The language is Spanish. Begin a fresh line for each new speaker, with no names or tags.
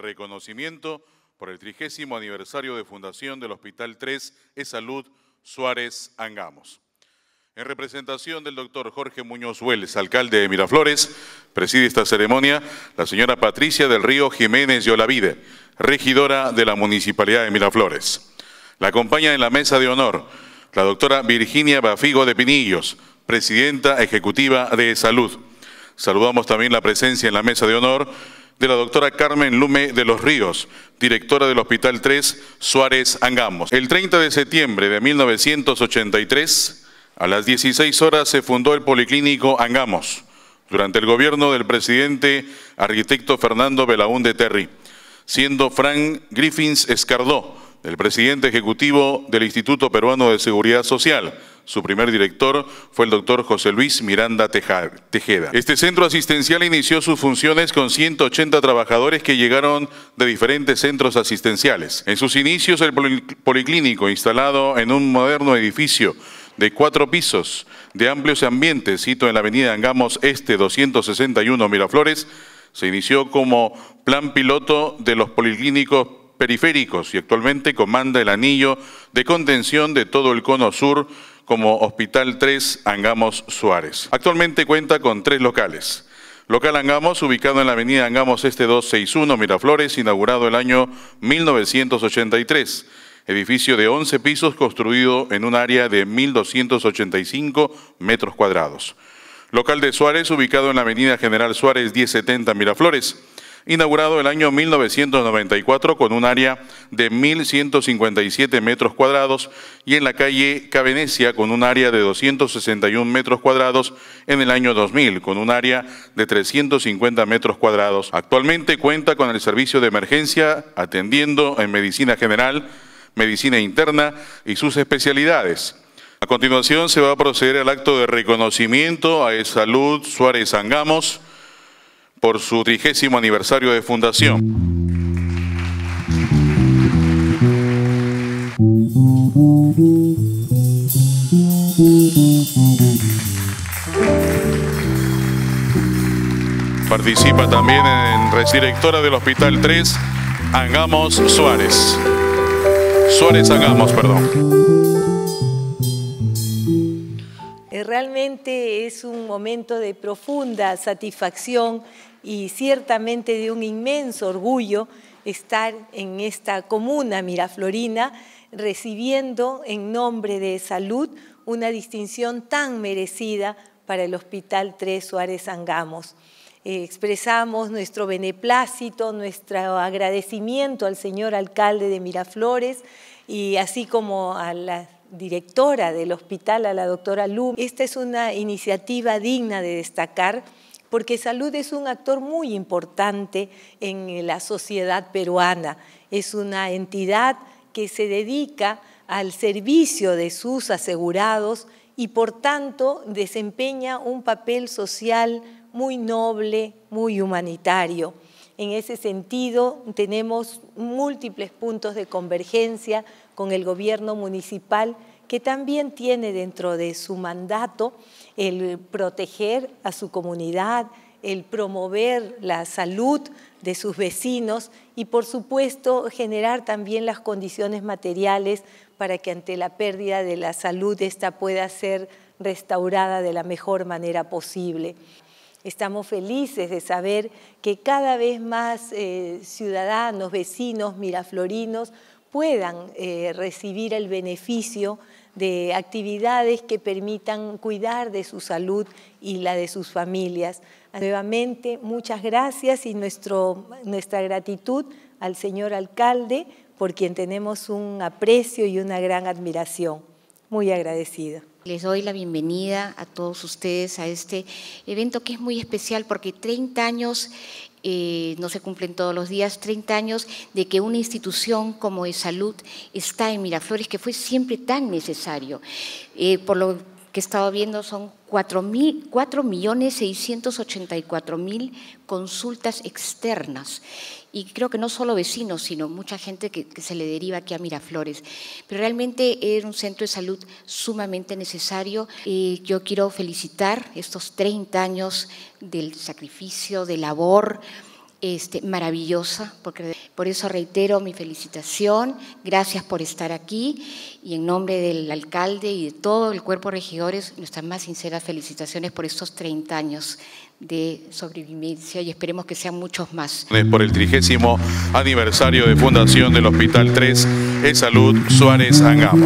reconocimiento por el trigésimo aniversario de fundación del Hospital 3 eSalud Salud Suárez Angamos. En representación del doctor Jorge Muñoz Hueles, alcalde de Miraflores, preside esta ceremonia la señora Patricia del Río Jiménez de Olavide, regidora de la Municipalidad de Miraflores. La acompaña en la mesa de honor la doctora Virginia Bafigo de Pinillos, presidenta ejecutiva de e Salud. Saludamos también la presencia en la mesa de honor de la doctora Carmen Lume de los Ríos, directora del Hospital 3 Suárez Angamos. El 30 de septiembre de 1983, a las 16 horas, se fundó el Policlínico Angamos, durante el gobierno del presidente arquitecto Fernando de Terry, siendo Frank Griffins Escardó, el presidente ejecutivo del Instituto Peruano de Seguridad Social, su primer director fue el doctor José Luis Miranda Tejeda. Este centro asistencial inició sus funciones con 180 trabajadores que llegaron de diferentes centros asistenciales. En sus inicios, el policlínico, instalado en un moderno edificio de cuatro pisos, de amplios ambientes, sito en la avenida Angamos Este 261 Miraflores, se inició como plan piloto de los policlínicos periféricos y actualmente comanda el anillo de contención de todo el cono sur como Hospital 3 Angamos Suárez. Actualmente cuenta con tres locales. Local Angamos, ubicado en la avenida Angamos Este 261, Miraflores, inaugurado el año 1983. Edificio de 11 pisos construido en un área de 1.285 metros cuadrados. Local de Suárez, ubicado en la avenida General Suárez 1070, Miraflores inaugurado el año 1994 con un área de 1.157 metros cuadrados y en la calle Cabenecia con un área de 261 metros cuadrados en el año 2000 con un área de 350 metros cuadrados. Actualmente cuenta con el servicio de emergencia atendiendo en medicina general, medicina interna y sus especialidades. A continuación se va a proceder al acto de reconocimiento a Salud Suárez Angamos por su trigésimo aniversario de fundación. Participa también en Directora del Hospital 3, Angamos Suárez. Suárez Angamos, perdón.
Eh, realmente es un momento de profunda satisfacción y ciertamente de un inmenso orgullo estar en esta comuna miraflorina recibiendo en nombre de salud una distinción tan merecida para el Hospital 3 Suárez Angamos. Eh, expresamos nuestro beneplácito, nuestro agradecimiento al señor alcalde de Miraflores y así como a las directora del hospital, a la doctora Lum. Esta es una iniciativa digna de destacar porque salud es un actor muy importante en la sociedad peruana. Es una entidad que se dedica al servicio de sus asegurados y por tanto desempeña un papel social muy noble, muy humanitario. En ese sentido, tenemos múltiples puntos de convergencia con el gobierno municipal que también tiene dentro de su mandato el proteger a su comunidad, el promover la salud de sus vecinos y por supuesto generar también las condiciones materiales para que ante la pérdida de la salud esta pueda ser restaurada de la mejor manera posible. Estamos felices de saber que cada vez más eh, ciudadanos, vecinos, miraflorinos puedan eh, recibir el beneficio de actividades que permitan cuidar de su salud y la de sus familias. Nuevamente, muchas gracias y nuestra gratitud al señor alcalde, por quien tenemos un aprecio y una gran admiración.
Muy agradecida. Les doy la bienvenida a todos ustedes a este evento que es muy especial porque 30 años eh, no se cumplen todos los días, 30 años de que una institución como de salud está en Miraflores, que fue siempre tan necesario. Eh, por lo que he estado viendo son 4.684.000 consultas externas. Y creo que no solo vecinos, sino mucha gente que, se le deriva aquí a Miraflores. Pero realmente es un centro de salud sumamente necesario. Y yo quiero felicitar estos 30 años del sacrificio, de labor este, maravillosa, porque por eso reitero mi felicitación, gracias por estar aquí y en nombre del alcalde y de todo el cuerpo de regidores, nuestras más sinceras felicitaciones por estos 30 años de sobrevivencia y esperemos que sean muchos más. Por el trigésimo
aniversario de fundación del Hospital 3 de Salud Suárez Angamos.